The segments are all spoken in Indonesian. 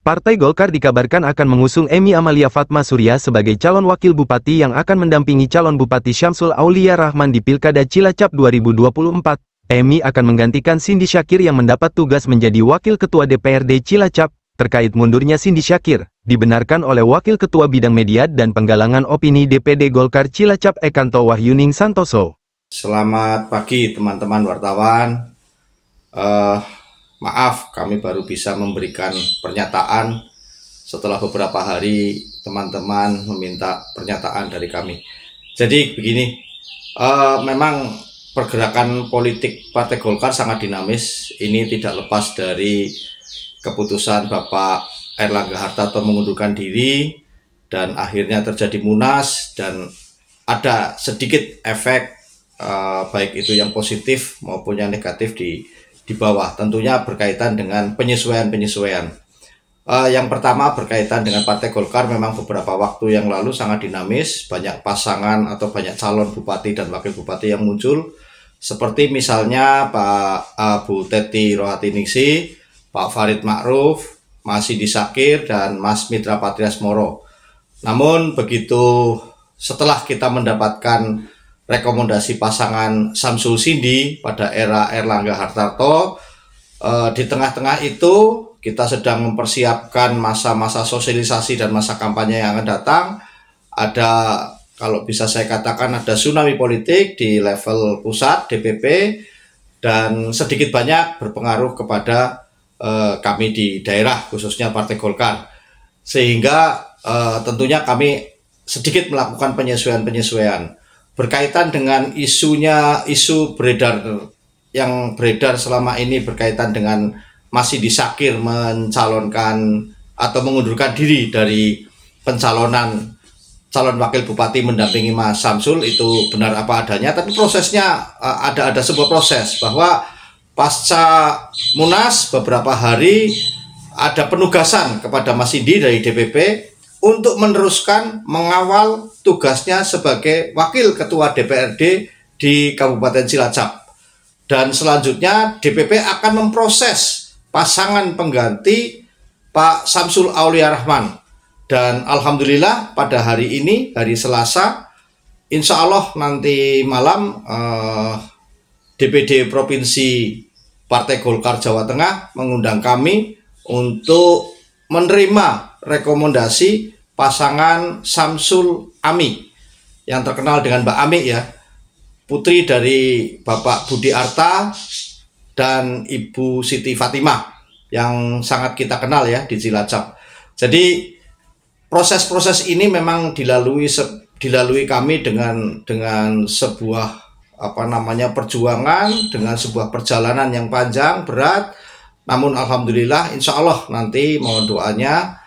Partai Golkar dikabarkan akan mengusung Emi Amalia Fatma Surya sebagai calon wakil bupati yang akan mendampingi calon bupati Syamsul Aulia Rahman di Pilkada Cilacap 2024. Emi akan menggantikan Cindy Syakir yang mendapat tugas menjadi wakil ketua DPRD Cilacap. Terkait mundurnya Cindy Syakir, dibenarkan oleh Wakil Ketua Bidang Media dan Penggalangan Opini DPD Golkar Cilacap Ekanto Wahyuning Santoso. Selamat pagi teman-teman wartawan. Uh, maaf kami baru bisa memberikan pernyataan setelah beberapa hari teman-teman meminta pernyataan dari kami. Jadi begini, uh, memang pergerakan politik Partai Golkar sangat dinamis. Ini tidak lepas dari keputusan Bapak Erlangga Hartarto mengundurkan diri dan akhirnya terjadi munas dan ada sedikit efek uh, baik itu yang positif maupun yang negatif di di bawah tentunya berkaitan dengan penyesuaian-penyesuaian. Uh, yang pertama berkaitan dengan Partai Golkar memang beberapa waktu yang lalu sangat dinamis, banyak pasangan atau banyak calon bupati dan wakil bupati yang muncul. Seperti misalnya Pak Abu eh, Teti Rohatiningsi, Pak Farid Ma'ruf, Mas Idi Sakir, dan Mas Mitra Patrias Moro. Namun begitu setelah kita mendapatkan rekomendasi pasangan Samsul Sindi pada era Erlangga Hartarto. Eh, di tengah-tengah itu kita sedang mempersiapkan masa-masa sosialisasi dan masa kampanye yang akan datang. Ada kalau bisa saya katakan ada tsunami politik di level pusat DPP dan sedikit banyak berpengaruh kepada eh, kami di daerah khususnya Partai Golkar. Sehingga eh, tentunya kami sedikit melakukan penyesuaian-penyesuaian berkaitan dengan isunya isu beredar yang beredar selama ini berkaitan dengan masih disakir mencalonkan atau mengundurkan diri dari pencalonan calon wakil bupati mendampingi Mas Samsul itu benar apa adanya tapi prosesnya eh, ada ada sebuah proses bahwa pasca Munas beberapa hari ada penugasan kepada Mas Indi dari DPP untuk meneruskan mengawal tugasnya sebagai Wakil Ketua DPRD di Kabupaten Cilacap. Dan selanjutnya DPP akan memproses pasangan pengganti Pak Samsul Aulia Rahman. Dan Alhamdulillah pada hari ini, hari Selasa, insya Allah nanti malam eh, DPD Provinsi Partai Golkar Jawa Tengah mengundang kami untuk menerima rekomendasi pasangan Samsul Ami yang terkenal dengan Mbak Ami ya putri dari Bapak Budi Arta dan Ibu Siti Fatimah yang sangat kita kenal ya di Cilacap. Jadi proses-proses ini memang dilalui dilalui kami dengan dengan sebuah apa namanya perjuangan dengan sebuah perjalanan yang panjang berat namun alhamdulillah insya Allah nanti mohon doanya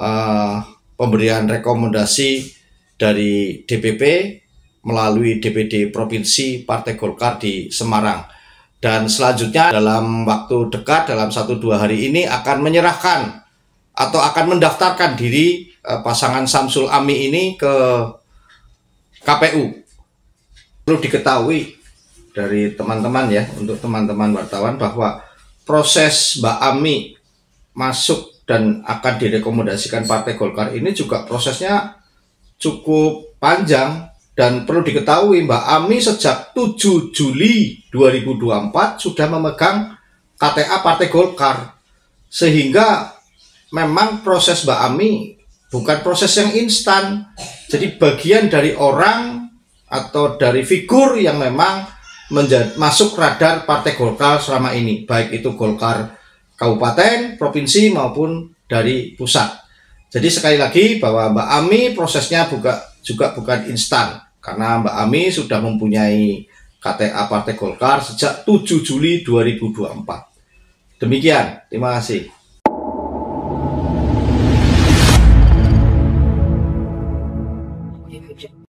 uh, pemberian rekomendasi dari DPP melalui DPD Provinsi Partai Golkar di Semarang. Dan selanjutnya dalam waktu dekat, dalam 1 dua hari ini akan menyerahkan atau akan mendaftarkan diri uh, pasangan Samsul Ami ini ke KPU. Perlu diketahui dari teman-teman ya, untuk teman-teman wartawan bahwa proses Mbak Ami masuk dan akan direkomendasikan Partai Golkar ini juga prosesnya cukup panjang dan perlu diketahui Mbak Ami sejak 7 Juli 2024 sudah memegang KTA Partai Golkar sehingga memang proses Mbak Ami bukan proses yang instan jadi bagian dari orang atau dari figur yang memang masuk radar Partai Golkar selama ini baik itu Golkar kabupaten, provinsi maupun dari pusat. Jadi sekali lagi bahwa Mbak Ami prosesnya buka, juga bukan instan karena Mbak Ami sudah mempunyai KTA Partai Golkar sejak 7 Juli 2024. Demikian, terima kasih.